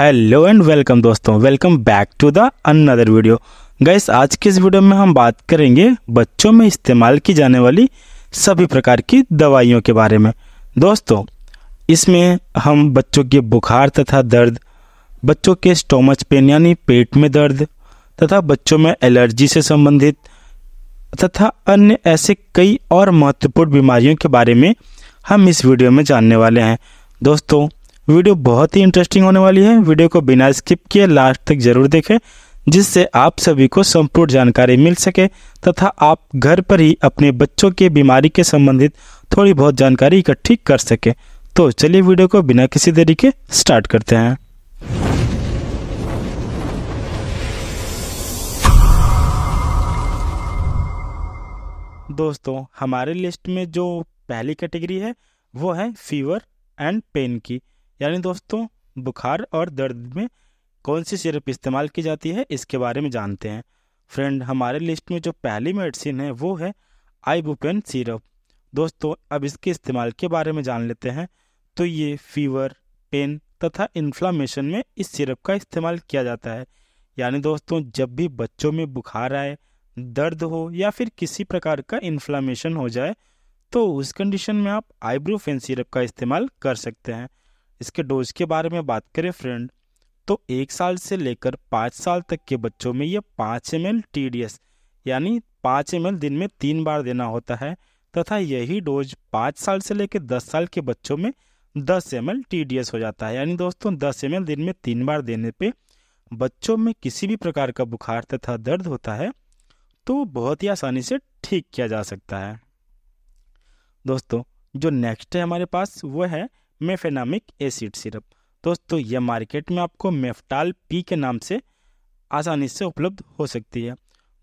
hello and welcome दोस्तों welcome back to the another video guys आज के इस वीडियो में हम बात करेंगे बच्चों में इस्तेमाल की जाने वाली सभी प्रकार की दवाइयों के बारे में दोस्तों इसमें हम बच्चों के बुखार तथा दर्द बच्चों के स्टोमच पेन यानी पेट में दर्द तथा बच्चों में एलर्जी से संबंधित तथा अन्य ऐसे कई और महत्वपूर्ण बीमारियों के बारे में हम इस वीडियो में जानने वाले हैं दोस्तों वीडियो बहुत ही इंटरेस्टिंग होने वाली है वीडियो को बिना स्किप किए लास्ट तक जरूर देखें जिससे आप सभी को संपूर्ण जानकारी मिल सके तथा आप घर पर ही अपने बच्चों के बीमारी के संबंधित थोड़ी बहुत जानकारी इकट्ठी कर सके तो चलिए वीडियो को बिना किसी देरी के स्टार्ट करते हैं दोस्तों हमारे लिस्ट में जो पहली कैटेगरी है वो है फीवर एंड पेन की यानी दोस्तों बुखार और दर्द में कौन सी सिरप इस्तेमाल की जाती है इसके बारे में जानते हैं फ्रेंड हमारे लिस्ट में जो पहली मेडिसिन है वो है आईबुपेन सिरप दोस्तों अब इसके इस्तेमाल के बारे में जान लेते हैं तो ये फीवर पेन तथा इन्फ्लामेशन में इस सिरप का इस्तेमाल किया जाता है यानी दोस्तों जब भी बच्चों में बुखार आए दर्द हो या फिर किसी प्रकार का इन्फ्लामेशन हो जाए तो उस कंडीशन में आप आईब्रोफेन सिरप का इस्तेमाल कर सकते हैं इसके डोज के बारे में बात करें फ्रेंड तो एक साल से लेकर पाँच साल तक के बच्चों में यह पाँच M L T D S यानी पाँच एम एल दिन में तीन बार देना होता है तथा यही डोज पाँच साल से लेकर दस साल के बच्चों में दस M L T D S हो जाता है यानी दोस्तों दस एम एल दिन में तीन बार देने पे बच्चों में किसी भी प्रकार का बुखार तथा दर्द होता है तो बहुत ही आसानी से ठीक किया जा सकता है दोस्तों जो नेक्स्ट है हमारे पास वो है मेफेनामिक एसिड सिरप दोस्तों यह मार्केट में आपको मेफ्टाल पी के नाम से आसानी से उपलब्ध हो सकती है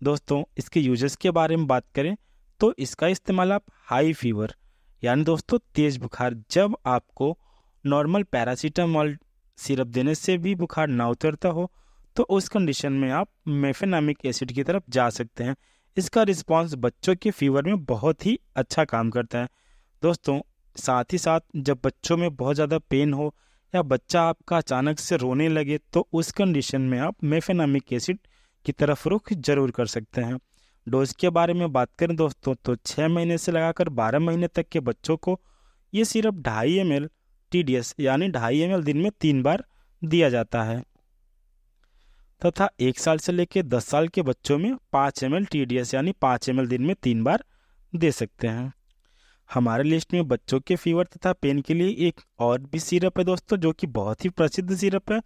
दोस्तों इसके यूजर्स के बारे में बात करें तो इसका इस्तेमाल आप हाई फीवर यानी दोस्तों तेज़ बुखार जब आपको नॉर्मल पैरासीटामॉल सिरप देने से भी बुखार ना उतरता हो तो उस कंडीशन में आप मेफेनामिक एसिड की तरफ जा सकते हैं इसका रिस्पांस बच्चों के फीवर में बहुत ही अच्छा काम करता है दोस्तों साथ ही साथ जब बच्चों में बहुत ज़्यादा पेन हो या बच्चा आपका अचानक से रोने लगे तो उस कंडीशन में आप मेफेनामिक एसिड की तरफ रुख जरूर कर सकते हैं डोज के बारे में बात करें दोस्तों तो छः महीने से लगाकर बारह महीने तक के बच्चों को ये सिर्फ ढाई M L T D S यानी ढाई एम एल दिन में तीन बार दिया जाता है तथा एक साल से लेकर दस साल के बच्चों में पाँच M L T D S यानी पाँच एम एल दिन में तीन बार दे सकते हैं हमारे लिस्ट में बच्चों के फीवर तथा पेन के लिए एक और भी सिरप है दोस्तों जो कि बहुत ही प्रसिद्ध सिरप है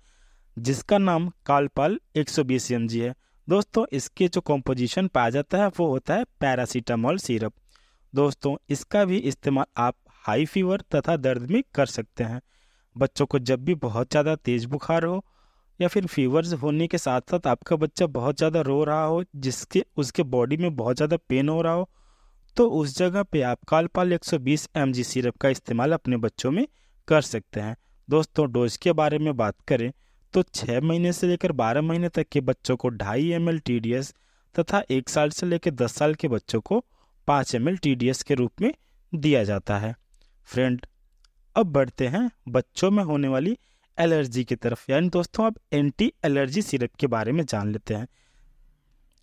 जिसका नाम कालपाल 120 सौ है दोस्तों इसके जो कॉम्पोजिशन पाया जाता है वो होता है पैरासीटामोल सिरप दोस्तों इसका भी इस्तेमाल आप हाई फीवर तथा दर्द में कर सकते हैं बच्चों को जब भी बहुत ज़्यादा तेज़ बुखार हो या फिर फीवर होने के साथ साथ आपका बच्चा बहुत ज़्यादा रो रहा हो जिसके उसके बॉडी में बहुत ज़्यादा पेन हो रहा हो तो उस जगह पे आप कालपाल 120 जी सीरप का इस्तेमाल अपने बच्चों में कर सकते हैं दोस्तों डोज के बारे में बात करें तो छः महीने से लेकर बारह महीने तक के बच्चों को ढाई एम एल तथा एक साल से लेकर दस साल के बच्चों को पाँच एम एल के रूप में दिया जाता है फ्रेंड अब बढ़ते हैं बच्चों में होने वाली एलर्जी की तरफ यानी दोस्तों अब एंटी एलर्जी सिरप के बारे में जान लेते हैं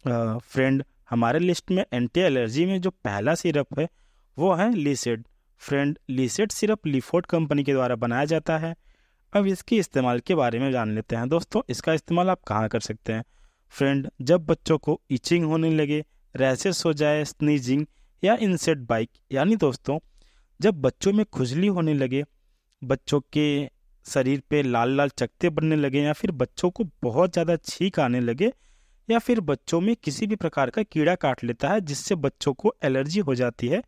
फ्रेंड फ्रेंड हमारे लिस्ट में एंटी एलर्जी में जो पहला सिरप है वो है लीसेड फ्रेंड लीसेड सिरप लिफोर्ड कंपनी के द्वारा बनाया जाता है अब इसके इस्तेमाल के बारे में जान लेते हैं दोस्तों इसका इस्तेमाल आप कहाँ कर सकते हैं फ्रेंड जब बच्चों को इचिंग होने लगे रैसेस हो जाए स्नीजिंग या इंसेक्ट बाइक यानी दोस्तों जब बच्चों में खुजली होने लगे बच्चों के शरीर पे लाल लाल चकते बनने लगे या फिर बच्चों को बहुत ज़्यादा छींक आने लगे या फिर बच्चों में किसी भी प्रकार का कीड़ा काट लेता है जिससे बच्चों को एलर्जी हो जाती है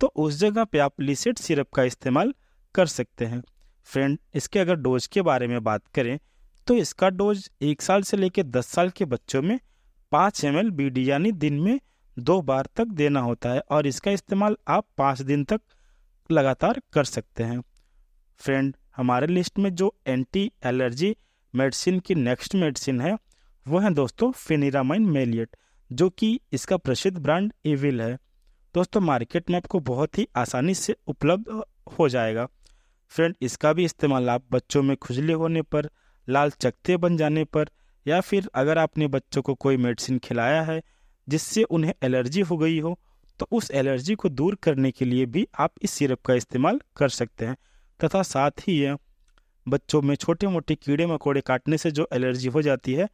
तो उस जगह पे आप लिसेट सिरप का इस्तेमाल कर सकते हैं फ्रेंड इसके अगर डोज के बारे में बात करें तो इसका डोज एक साल से लेकर दस साल के बच्चों में पाँच एम एल बी यानी दिन में दो बार तक देना होता है और इसका इस्तेमाल आप पाँच दिन तक लगातार कर सकते हैं फ्रेंड हमारे लिस्ट में जो एंटी एलर्जी मेडिसिन की नेक्स्ट मेडिसिन है वो हैं दोस्तों फिनिरामाइन मेलियट जो कि इसका प्रसिद्ध ब्रांड एविल है दोस्तों मार्केट में आपको बहुत ही आसानी से उपलब्ध हो जाएगा फ्रेंड इसका भी इस्तेमाल आप बच्चों में खुजली होने पर लाल चकते बन जाने पर या फिर अगर आपने बच्चों को कोई मेडिसिन खिलाया है जिससे उन्हें एलर्जी हो गई हो तो उस एलर्जी को दूर करने के लिए भी आप इस सिरप का इस्तेमाल कर सकते हैं तथा साथ ही बच्चों में छोटे मोटे कीड़े मकोड़े काटने से जो एलर्जी हो जाती है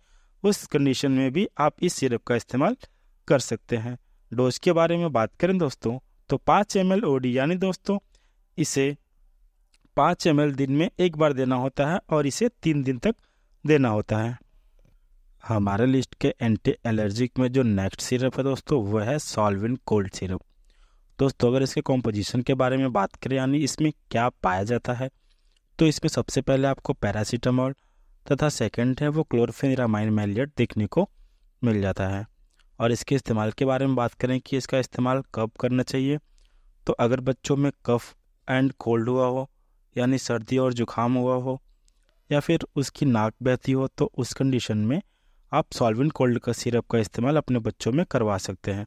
उस कंडीशन में भी आप इस सिरप का इस्तेमाल कर सकते हैं डोज के बारे में बात करें दोस्तों तो पाँच एम एल यानी दोस्तों इसे पाँच एम दिन में एक बार देना होता है और इसे तीन दिन तक देना होता है हमारे लिस्ट के एंटी एलर्जिक में जो नेक्स्ट सिरप है दोस्तों वह है सॉल्विन कोल्ड सिरप दोस्तों अगर इसके कॉम्पोजिशन के बारे में बात करें यानी इसमें क्या पाया जाता है तो इसमें सबसे पहले आपको पैरासीटामोल तथा सेकेंड है वो रामाइन मेलियट देखने को मिल जाता है और इसके इस्तेमाल के बारे में बात करें कि इसका इस्तेमाल कब करना चाहिए तो अगर बच्चों में कफ एंड कोल्ड हुआ हो यानी सर्दी और जुखाम हुआ हो या फिर उसकी नाक बहती हो तो उस कंडीशन में आप सॉल्वेंट कोल्ड का सिरप का इस्तेमाल अपने बच्चों में करवा सकते हैं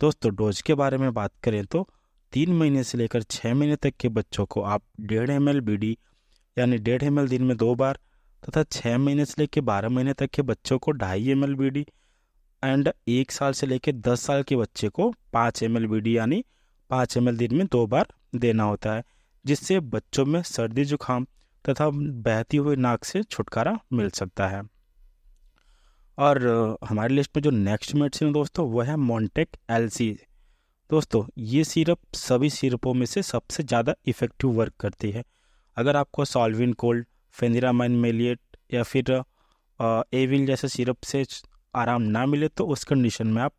दोस्तों डोज के बारे में बात करें तो तीन महीने से लेकर छः महीने तक के बच्चों को आप डेढ़ एम एल यानी डेढ़ एम दिन में दो बार तथा छः महीने से लेकर बारह महीने तक के बच्चों को ढाई M L B D and एक साल से लेकर दस साल के बच्चे को पाँच एम एल बी डी यानी पाँच एम एल दिन में दो बार देना होता है जिससे बच्चों में सर्दी जुकाम तथा बहती हुई नाक से छुटकारा मिल सकता है और हमारी लिस्ट में जो नेक्स्ट मेडिसिन है दोस्तों वह है मोन्टेक एल सी दोस्तों ये सिरप सभी सिरपों में से सबसे ज़्यादा इफ़ेक्टिव वर्क करती है अगर आपको सॉल्विन कोल्ड माइन मेलिएट या फिर एविल जैसे सिरप से आराम ना मिले तो उस कंडीशन में आप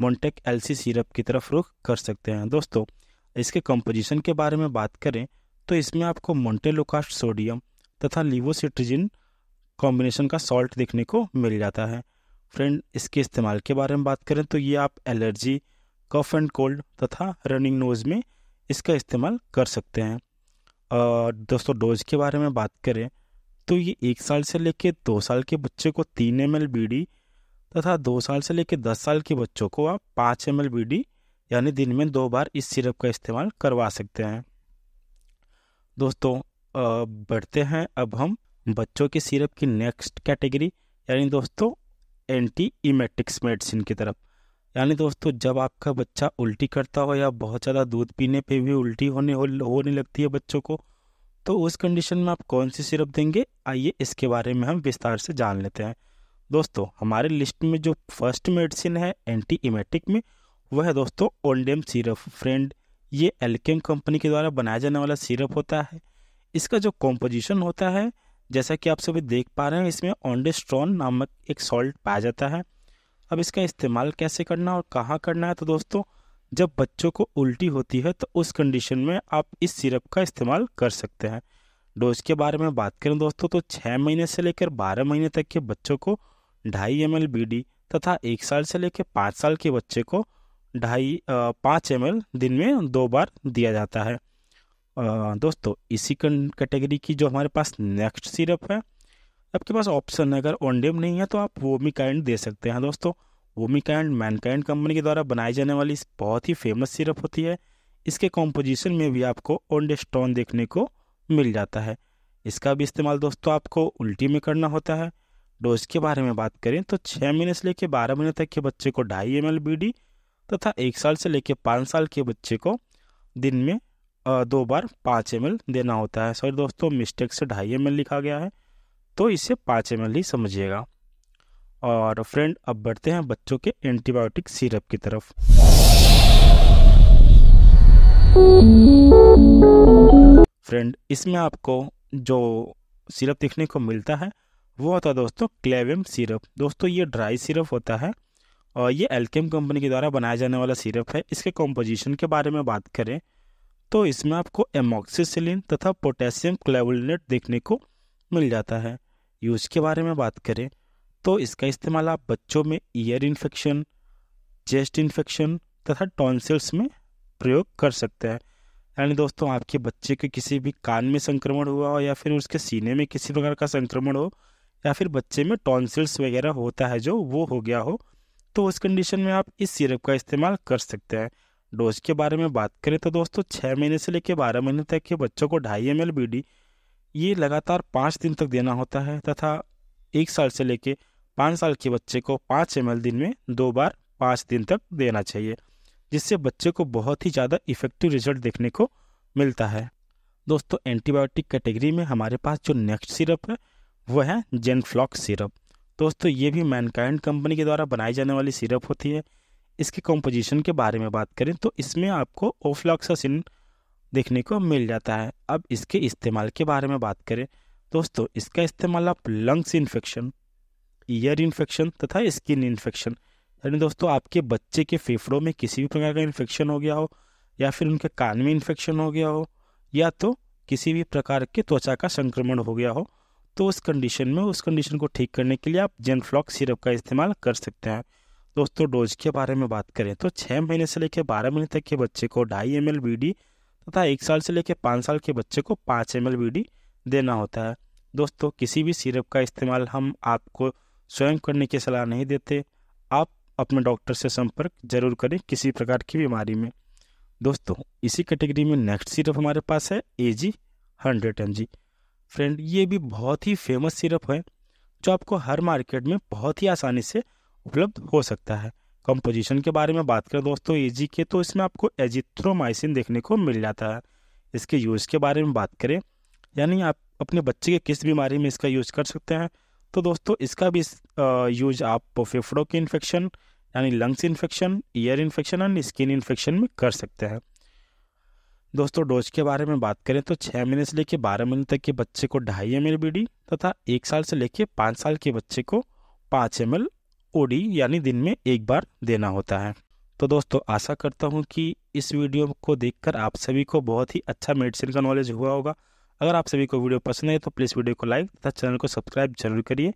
मोन्टेक एलसी सिरप की तरफ रुख कर सकते हैं दोस्तों इसके कंपोजिशन के बारे में बात करें तो इसमें आपको मोन्टेलोकास्ट सोडियम तथा लिवोसिट्रिजिन कॉम्बिनेशन का सॉल्ट देखने को मिल जाता है फ्रेंड इसके इस्तेमाल के बारे में बात करें तो ये आप एलर्जी कफ एंड कोल्ड तथा रनिंग नोज़ में इसका इस्तेमाल कर सकते हैं दोस्तों डोज के बारे में बात करें तो ये एक साल से लेकर दो साल के बच्चे को तीन एम एल बी डी तथा दो साल से लेकर दस साल के बच्चों को आप पाँच एम एल बी डी यानी दिन में दो बार इस सिरप का इस्तेमाल करवा सकते हैं दोस्तों बढ़ते हैं अब हम बच्चों के सिरप की नेक्स्ट कैटेगरी यानी दोस्तों एंटी इमेटिक्स मेडिसिन की तरफ यानी दोस्तों जब आपका बच्चा उल्टी करता हो या बहुत ज़्यादा दूध पीने पे भी उल्टी होने होने लगती है बच्चों को तो उस कंडीशन में आप कौन सी सिरप देंगे आइए इसके बारे में हम विस्तार से जान लेते हैं दोस्तों हमारे लिस्ट में जो फर्स्ट मेडिसिन है एंटी इमेटिक में वह है दोस्तों ओल्डेम सिरप फ्रेंड ये एल्केम कंपनी के द्वारा बनाया जाने वाला सिरप होता है इसका जो कॉम्पोजिशन होता है जैसा कि आप सभी देख पा रहे हैं इसमें ओंडेस्ट्रॉन नामक एक सॉल्ट पाया जाता है अब इसका इस्तेमाल कैसे करना और कहाँ करना है तो दोस्तों जब बच्चों को उल्टी होती है तो उस कंडीशन में आप इस सिरप का इस्तेमाल कर सकते हैं डोज के बारे में बात करें दोस्तों तो छः महीने से लेकर बारह महीने तक के बच्चों को ढाई एम एल तथा एक साल से लेकर पाँच साल के बच्चे को ढाई पाँच एम दिन में दो बार दिया जाता है दोस्तों इसी कैटेगरी की जो हमारे पास नेक्स्ट सिरप है आपके पास ऑप्शन है अगर ओनडेम नहीं है तो आप वो भी दे सकते हैं दोस्तों वोमिकाइंड मैनकाइंड कंपनी के द्वारा बनाई जाने वाली बहुत ही फेमस सिरप होती है इसके कॉम्पोजिशन में भी आपको स्टोन देखने को मिल जाता है इसका भी इस्तेमाल दोस्तों आपको उल्टी में करना होता है डोज के बारे में बात करें तो छः महीने से लेकर बारह महीने तक के बच्चे को ढाई एम एल बी डी तथा एक साल से लेकर पाँच साल के बच्चे को दिन में दो बार पाँच एम देना होता है सॉरी दोस्तों मिस्टेक से ढाई एम लिखा गया है तो इसे पाँच एम ही समझिएगा और फ्रेंड अब बढ़ते हैं बच्चों के एंटीबायोटिक सिरप की तरफ फ्रेंड इसमें आपको जो सिरप देखने को मिलता है वो होता है दोस्तों क्लेवियम सिरप दोस्तों ये ड्राई सिरप होता है और ये एल्केम कंपनी के द्वारा बनाया जाने वाला सिरप है इसके कॉम्पोजिशन के बारे में बात करें तो इसमें आपको एमोक्सीसिलिन तथा पोटेशियम क्लेवलिनेट देखने को मिल जाता है यूज़ के बारे में बात करें तो इसका इस्तेमाल आप बच्चों में ईयर इन्फेक्शन चेस्ट इन्फेक्शन तथा टॉन्सिल्स में प्रयोग कर सकते हैं यानी दोस्तों आपके बच्चे के किसी भी कान में संक्रमण हुआ हो या फिर उसके सीने में किसी प्रकार का संक्रमण हो या फिर बच्चे में टॉन्सिल्स वगैरह होता है जो वो हो गया हो तो उस कंडीशन में आप इस सिरप का इस्तेमाल कर सकते हैं डोज के बारे में बात करें तो दोस्तों छः महीने से लेकर बारह महीने तक के बच्चों को ढाई एम एल ये लगातार पाँच दिन तक देना होता है तथा एक साल से लेकर पाँच साल के बच्चे को पाँच एम दिन में दो बार पाँच दिन तक देना चाहिए जिससे बच्चे को बहुत ही ज़्यादा इफेक्टिव रिजल्ट देखने को मिलता है दोस्तों एंटीबायोटिक कैटेगरी में हमारे पास जो नेक्स्ट सिरप है वह है जेनफ्लॉक सिरप दोस्तों ये भी मैनकाइंड कंपनी के द्वारा बनाई जाने वाली सिरप होती है इसके कंपोजिशन के बारे में बात करें तो इसमें आपको ओफ्लॉक्सासिन देखने को मिल जाता है अब इसके इस्तेमाल के बारे में बात करें दोस्तों इसका इस्तेमाल आप लंग्स इन्फेक्शन ईयर इन्फेक्शन तथा स्किन इन्फेक्शन यानी दोस्तों आपके बच्चे के फेफड़ों में किसी भी प्रकार का इन्फेक्शन हो गया हो या फिर उनके कान में इन्फेक्शन हो गया हो या तो किसी भी प्रकार के त्वचा का संक्रमण हो गया हो तो उस कंडीशन में उस कंडीशन को ठीक करने के लिए आप जेनफ्लॉक सिरप का इस्तेमाल कर सकते हैं दोस्तों डोज के बारे में बात करें तो छः महीने से लेकर बारह महीने तक के बच्चे को ढाई एम एल तथा एक साल से लेकर पाँच साल के बच्चे को पाँच एम एल देना होता है दोस्तों किसी भी सिरप का इस्तेमाल हम आपको स्वयं करने की सलाह नहीं देते आप अपने डॉक्टर से संपर्क जरूर करें किसी प्रकार की बीमारी में दोस्तों इसी कैटेगरी में नेक्स्ट सिरप हमारे पास है A G hundred M G friend ये भी बहुत ही फेमस सिरप है जो आपको हर मार्केट में बहुत ही आसानी से उपलब्ध हो सकता है कंपोजिशन के बारे में बात करें दोस्तों जी के तो इसमें आपको एजिथ्रोमाइसिन देखने को मिल जाता है इसके यूज़ के बारे में बात करें यानी आप अपने बच्चे के किस बीमारी में इसका यूज़ कर सकते हैं तो दोस्तों इसका भी यूज आप फेफड़ों के इन्फेक्शन यानी lungs infection ear infection and skin infection में कर सकते हैं दोस्तों डोज के बारे में बात करें तो छः महीने से लेकर बारह महीने तक के बच्चे को ढाई एम एल बी डी तथा एक साल से लेकर पाँच साल के बच्चे को पाँच एम एल ओ डी यानी दिन में एक बार देना होता है तो दोस्तों आशा करता हूँ कि इस वीडियो को देखकर आप सभी को बहुत ही अच्छा मेडिसिन का नॉलेज हुआ होगा अगर आप सभी को वीडियो पसंद है तो प्लीज़ वीडियो को लाइक तथा चैनल को सब्सक्राइब जरूर करिए